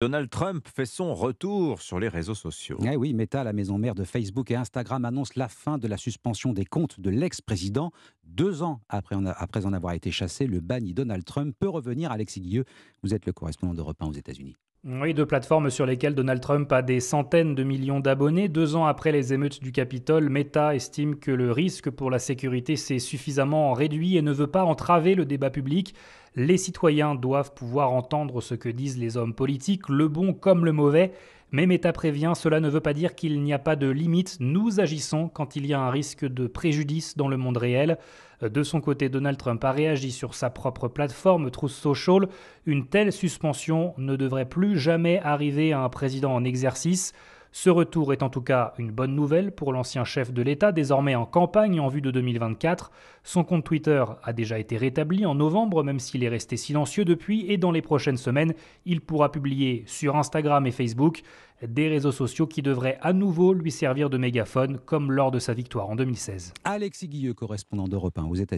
Donald Trump fait son retour sur les réseaux sociaux. Eh oui, Meta, la maison mère de Facebook et Instagram, annonce la fin de la suspension des comptes de l'ex-président. Deux ans après, en avoir été chassé, le banni Donald Trump peut revenir. Alexis Guilleux, vous êtes le correspondant de 1 aux États-Unis. Oui, deux plateformes sur lesquelles Donald Trump a des centaines de millions d'abonnés. Deux ans après les émeutes du Capitole, Meta estime que le risque pour la sécurité s'est suffisamment réduit et ne veut pas entraver le débat public. Les citoyens doivent pouvoir entendre ce que disent les hommes politiques, le bon comme le mauvais. Mais Meta prévient, cela ne veut pas dire qu'il n'y a pas de limite. Nous agissons quand il y a un risque de préjudice dans le monde réel. Euh, de son côté, Donald Trump a réagi sur sa propre plateforme Truth Social. Une telle suspension ne devrait plus jamais arriver à un président en exercice. Ce retour est en tout cas une bonne nouvelle pour l'ancien chef de l'État, désormais en campagne en vue de 2024. Son compte Twitter a déjà été rétabli en novembre, même s'il est resté silencieux depuis, et dans les prochaines semaines, il pourra publier sur Instagram et Facebook des réseaux sociaux qui devraient à nouveau lui servir de mégaphone, comme lors de sa victoire en 2016. Alexis Guilleux, correspondant d'Europe 1 aux États-Unis.